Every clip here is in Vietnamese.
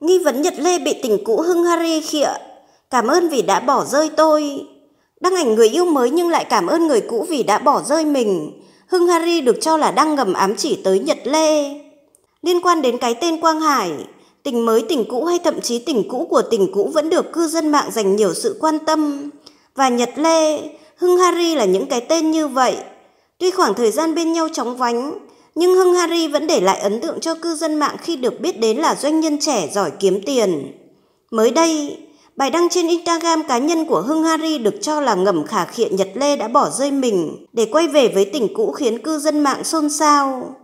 Nghi vấn Nhật Lê bị tình cũ hưng Hungary khịa. Cảm ơn vì đã bỏ rơi tôi. Đăng ảnh người yêu mới nhưng lại cảm ơn người cũ vì đã bỏ rơi mình. Hưng Hungary được cho là đang ngầm ám chỉ tới Nhật Lê. Liên quan đến cái tên Quang Hải, tình mới tình cũ hay thậm chí tình cũ của tình cũ vẫn được cư dân mạng dành nhiều sự quan tâm. Và Nhật Lê, Hưng Hungary là những cái tên như vậy. Tuy khoảng thời gian bên nhau chóng vánh, nhưng Hưng Hungary vẫn để lại ấn tượng cho cư dân mạng khi được biết đến là doanh nhân trẻ giỏi kiếm tiền. Mới đây, bài đăng trên Instagram cá nhân của Hưng Hungary được cho là ngầm khả khịa Nhật Lê đã bỏ rơi mình để quay về với tỉnh cũ khiến cư dân mạng xôn xao.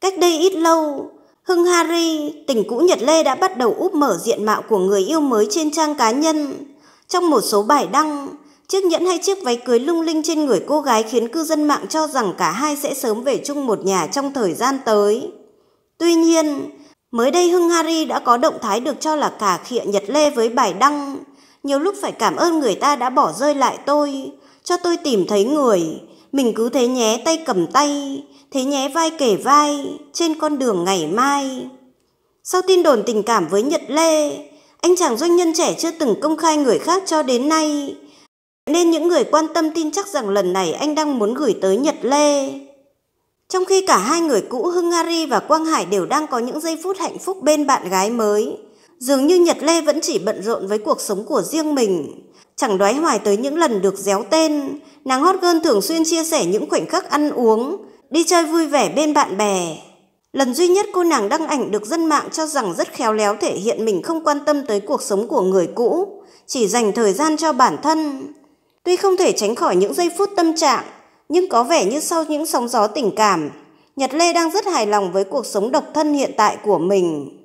Cách đây ít lâu, Hưng Hungary, tỉnh cũ Nhật Lê đã bắt đầu úp mở diện mạo của người yêu mới trên trang cá nhân. Trong một số bài đăng, Chiếc nhẫn hay chiếc váy cưới lung linh trên người cô gái khiến cư dân mạng cho rằng cả hai sẽ sớm về chung một nhà trong thời gian tới. Tuy nhiên, mới đây hưng harry đã có động thái được cho là cả khịa Nhật Lê với bài đăng. Nhiều lúc phải cảm ơn người ta đã bỏ rơi lại tôi, cho tôi tìm thấy người. Mình cứ thế nhé tay cầm tay, thế nhé vai kể vai, trên con đường ngày mai. Sau tin đồn tình cảm với Nhật Lê, anh chàng doanh nhân trẻ chưa từng công khai người khác cho đến nay nên những người quan tâm tin chắc rằng lần này anh đang muốn gửi tới Nhật Lê. Trong khi cả hai người cũ Hưng Ari và Quang Hải đều đang có những giây phút hạnh phúc bên bạn gái mới, dường như Nhật Lê vẫn chỉ bận rộn với cuộc sống của riêng mình. Chẳng đoái hoài tới những lần được déo tên, nàng hot girl thường xuyên chia sẻ những khoảnh khắc ăn uống, đi chơi vui vẻ bên bạn bè. Lần duy nhất cô nàng đăng ảnh được dân mạng cho rằng rất khéo léo thể hiện mình không quan tâm tới cuộc sống của người cũ, chỉ dành thời gian cho bản thân. Tuy không thể tránh khỏi những giây phút tâm trạng, nhưng có vẻ như sau những sóng gió tình cảm, Nhật Lê đang rất hài lòng với cuộc sống độc thân hiện tại của mình.